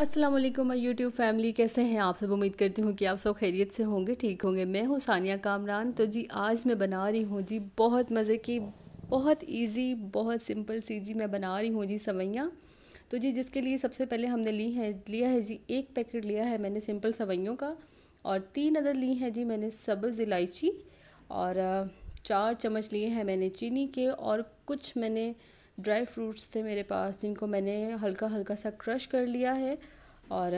अस्सलाम वालेकुम और यूट्यूब फैमिली कैसे हैं आप सब उम्मीद करती हूँ कि आप सब खैरियत से होंगे ठीक होंगे मैं हूँ सानिया कामरान तो जी आज मैं बना रही हूँ जी बहुत मज़े की बहुत इजी बहुत सिंपल सी जी मैं बना रही हूँ जी सवैयाँ तो जी जिसके लिए सबसे पहले हमने ली है लिया है जी एक पैकेट लिया है मैंने सिंपल सवैयों का और तीन अदर ली हैं जी मैंने सब्ज़ इलायची और चार चम्मच लिए हैं मैंने चीनी के और कुछ मैंने ड्राई फ्रूट्स थे मेरे पास जिनको मैंने हल्का हल्का सा क्रश कर लिया है और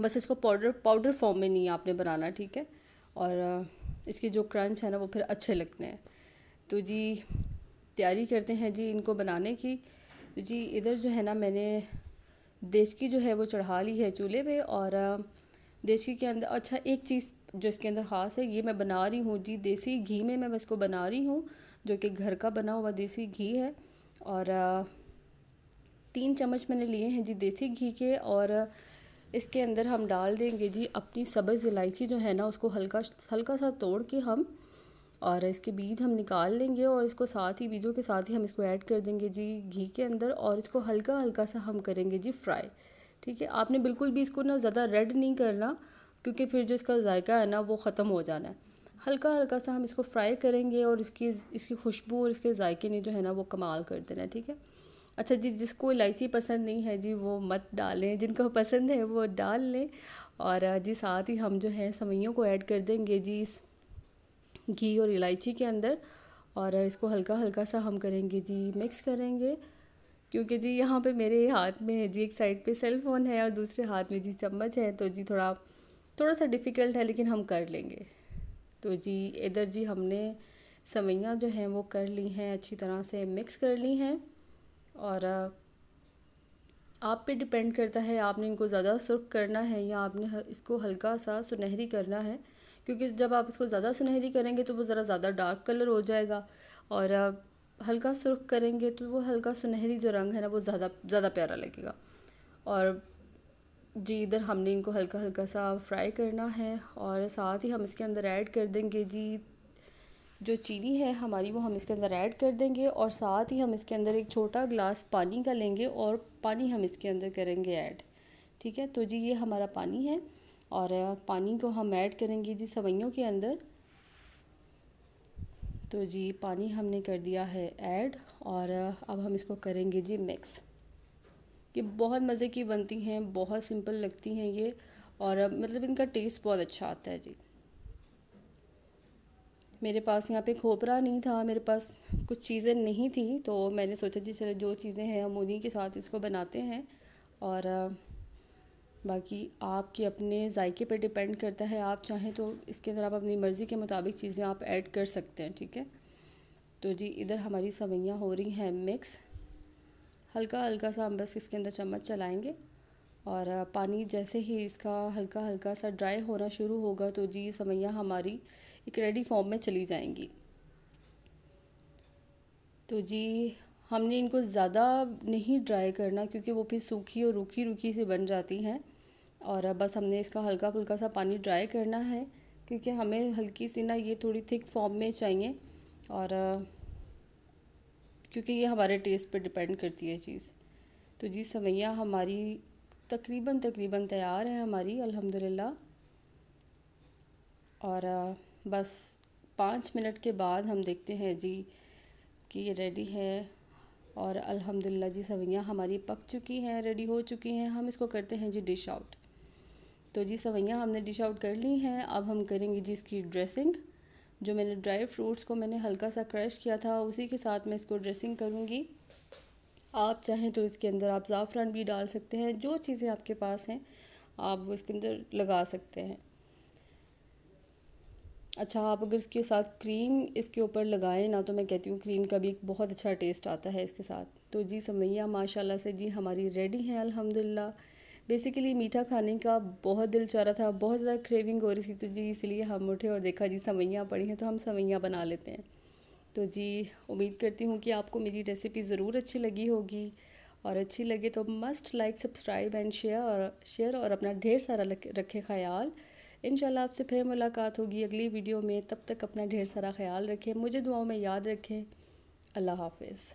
बस इसको पाउडर पाउडर फॉर्म में नहीं आपने बनाना ठीक है और इसके जो क्रंच है ना वो फिर अच्छे लगते हैं तो जी तैयारी करते हैं जी इनको बनाने की तो जी इधर जो है ना मैंने देशकी जो है वो चढ़ा ली है चूल्हे पे और देशकी के अंदर अच्छा एक चीज़ जो इसके अंदर ख़ास है ये मैं बना रही हूँ जी देसी घी में मैं इसको बना रही हूँ जो कि घर का बना हुआ देसी घी है और तीन चम्मच मैंने लिए हैं जी देसी घी के और इसके अंदर हम डाल देंगे जी अपनी सब्ज़ इलायची जो है ना उसको हल्का हल्का सा तोड़ के हम और इसके बीज हम निकाल लेंगे और इसको साथ ही बीजों के साथ ही हम इसको ऐड कर देंगे जी घी के अंदर और इसको हल्का हल्का सा हम करेंगे जी फ्राई ठीक है आपने बिल्कुल भी इसको ना ज़्यादा रेड नहीं करना क्योंकि फिर जो इसका जायका है ना वो ख़त्म हो जाना है हल्का हल्का सा हम इसको फ्राई करेंगे और इसकी इसकी खुशबू और इसके जायके ने जो है ना वो कमाल कर देना ठीक है अच्छा जी जिसको इलायची पसंद नहीं है जी वो मत डालें जिनको पसंद है वो डाल लें और जी साथ ही हम जो है सवैयों को ऐड कर देंगे जी इस घी और इलायची के अंदर और इसको हल्का हल्का सा हम करेंगे जी मिक्स करेंगे क्योंकि जी यहाँ पे मेरे हाथ में है जी एक साइड पे सेल फ़ोन है और दूसरे हाथ में जी चम्मच है तो जी थोड़ा थोड़ा सा डिफ़िकल्ट है लेकिन हम कर लेंगे तो जी इधर जी हमने सवैयाँ जो हैं वो कर ली हैं अच्छी तरह से मिक्स कर ली हैं और आप पे डिपेंड करता है आपने इनको ज़्यादा सुर्ख करना है या आपने इसको हल्का सा सुनहरी करना है क्योंकि जब आप इसको ज़्यादा सुनहरी करेंगे तो वो ज़रा ज़्यादा डार्क कलर हो जाएगा और हल्का सुर्ख करेंगे तो वो हल्का सुनहरी जो रंग है ना वो ज़्यादा ज़्यादा प्यारा लगेगा और जी इधर हमने इनको हल्का हल्का सा फ्राई करना है और साथ ही हम इसके अंदर ऐड कर देंगे जी जो चीनी है हमारी वो हम इसके अंदर ऐड कर देंगे और साथ ही हम इसके अंदर एक छोटा ग्लास पानी का लेंगे और पानी हम इसके अंदर करेंगे ऐड ठीक है तो जी ये हमारा पानी है और पानी को हम ऐड करेंगे जी सवैयों के अंदर तो जी पानी हमने कर दिया है ऐड और अब हम इसको करेंगे जी मिक्स ये बहुत मज़े की बनती हैं बहुत सिंपल लगती हैं ये और मतलब इनका टेस्ट बहुत अच्छा आता है जी मेरे पास यहाँ पे खोपरा नहीं था मेरे पास कुछ चीज़ें नहीं थी तो मैंने सोचा जी चलो जो चीज़ें हैं हम उन्हीं के साथ इसको बनाते हैं और बाकी आपके अपने जायके पे डिपेंड करता है आप चाहें तो इसके अंदर आप अपनी मर्ज़ी के मुताबिक चीज़ें आप ऐड कर सकते हैं ठीक है तो जी इधर हमारी सवैयाँ हो रही हैं मिक्स हल्का हल्का सा हम बस इसके अंदर चम्मच चलाएंगे और पानी जैसे ही इसका हल्का हल्का सा ड्राई होना शुरू होगा तो जी सवैयाँ हमारी एक रेडी फॉर्म में चली जाएंगी तो जी हमने इनको ज़्यादा नहीं ड्राई करना क्योंकि वो फिर सूखी और रूखी रूखी सी बन जाती हैं और बस हमने इसका हल्का फुल्का सा पानी ड्राई करना है क्योंकि हमें हल्की सी ना ये थोड़ी थिक फॉर्म में चाहिए और क्योंकि ये हमारे टेस्ट पे डिपेंड करती है चीज़ तो जी सवैयाँ हमारी तकरीबन तकरीबन तैयार है हमारी अल्हम्दुलिल्लाह और बस पाँच मिनट के बाद हम देखते हैं जी कि ये रेडी है और अल्हम्दुलिल्लाह जी सवैयाँ हमारी पक चुकी हैं रेडी हो चुकी हैं हम इसको करते हैं जी डिश आउट तो जी सवैयाँ हमने डिश आउट कर ली हैं अब हम करेंगे जी इसकी ड्रेसिंग जो मैंने ड्राई फ्रूट्स को मैंने हल्का सा क्रश किया था उसी के साथ मैं इसको ड्रेसिंग करूँगी आप चाहें तो इसके अंदर आप ज़ाफ़रान भी डाल सकते हैं जो चीज़ें आपके पास हैं आप वो इसके अंदर लगा सकते हैं अच्छा आप अगर इसके साथ क्रीम इसके ऊपर लगाएं ना तो मैं कहती हूँ क्रीम का भी एक बहुत अच्छा टेस्ट आता है इसके साथ तो जी समैया माशाल्लाह से जी हमारी रेडी हैं अल्हम्दुलिल्लाह बेसिकली मीठा खाने का बहुत दिल चाह रहा था बहुत ज़्यादा क्रेविंग हो रही थी तो जी इसलिए हम उठे और देखा जी सवैयाँ पड़ी हैं तो हम सवैयाँ बना लेते हैं तो जी उम्मीद करती हूँ कि आपको मेरी रेसिपी ज़रूर अच्छी लगी होगी और अच्छी लगे तो must like subscribe and share और शेयर और अपना ढेर सारा रखे ख्याल इन आपसे फिर मुलाकात होगी अगली वीडियो में तब तक अपना ढेर सारा ख्याल रखें मुझे दुआओं में याद रखें अल्लाह हाफिज़